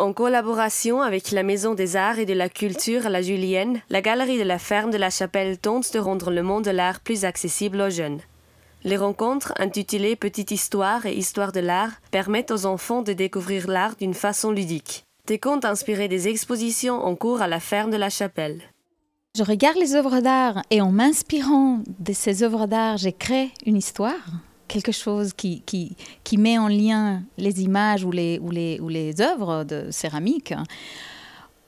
En collaboration avec la Maison des Arts et de la Culture à la Julienne, la Galerie de la Ferme de la Chapelle tente de rendre le monde de l'art plus accessible aux jeunes. Les rencontres intitulées Petite histoire et Histoire de l'art permettent aux enfants de découvrir l'art d'une façon ludique. Des contes inspirés des expositions en cours à la Ferme de la Chapelle. Je regarde les œuvres d'art et en m'inspirant de ces œuvres d'art, j'ai créé une histoire quelque chose qui, qui, met en lien les images ou les, ou les, ou les œuvres de céramique,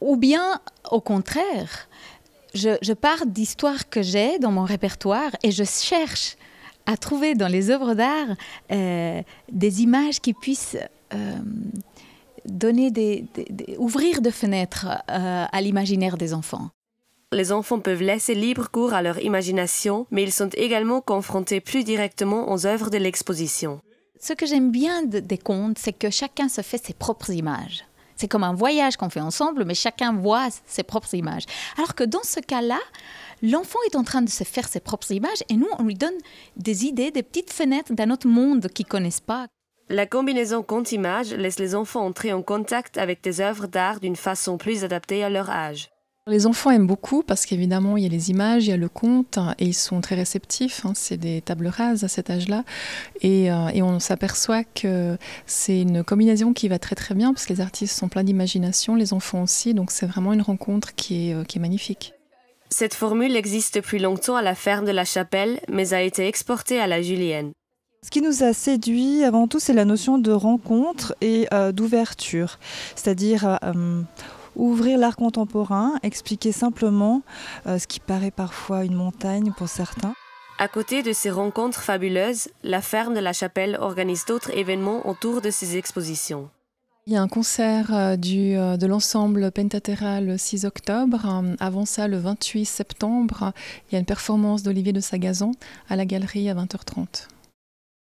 ou bien au contraire, je, je pars d'histoires que j'ai dans mon répertoire et je cherche à trouver dans les œuvres d'art euh, des images qui puissent... ouvrir euh, donner des, fenêtres euh, à l'imaginaire des enfants. Les enfants peuvent laisser libre cours à leur imagination, mais ils sont également confrontés plus directement aux œuvres de l'exposition. Ce que j'aime bien des contes, c'est que chacun se fait ses propres images. C'est comme un voyage qu'on fait ensemble, mais chacun voit ses propres images. Alors que dans ce cas-là, l'enfant est en train de se faire ses propres images et nous, on lui donne des idées, des petites fenêtres d'un autre monde qu'ils ne connaissent pas. La combinaison conte-image laisse les enfants entrer en contact avec des œuvres d'art d'une façon plus adaptée à leur âge. Les enfants aiment beaucoup parce qu'évidemment, il y a les images, il y a le conte, hein, et ils sont très réceptifs. Hein. c'est des tables rases à cet âge-là. Euh, et, on s'aperçoit que c'est une combinaison qui va très très bien parce que les artistes sont pleins d'imagination, les enfants aussi. Donc c'est vraiment une rencontre qui est, euh, magnifique. Cette formule existe depuis longtemps à la ferme de la Chapelle, mais a été exportée à la Julienne. Ce qui nous a séduit avant tout, c'est la notion de rencontre et euh, d'ouverture. C'est-à-dire, ouvrir l'art contemporain, expliquer simplement euh, ce qui paraît parfois une montagne pour certains. À côté de ces rencontres fabuleuses, la ferme de la chapelle organise d'autres événements autour de ces expositions. Il y a un concert euh, du, euh, de l'ensemble Pentaterra le 6 octobre. Avant ça, le 28 septembre, il y a une performance d'Olivier de Sagazon à la galerie à 20h30.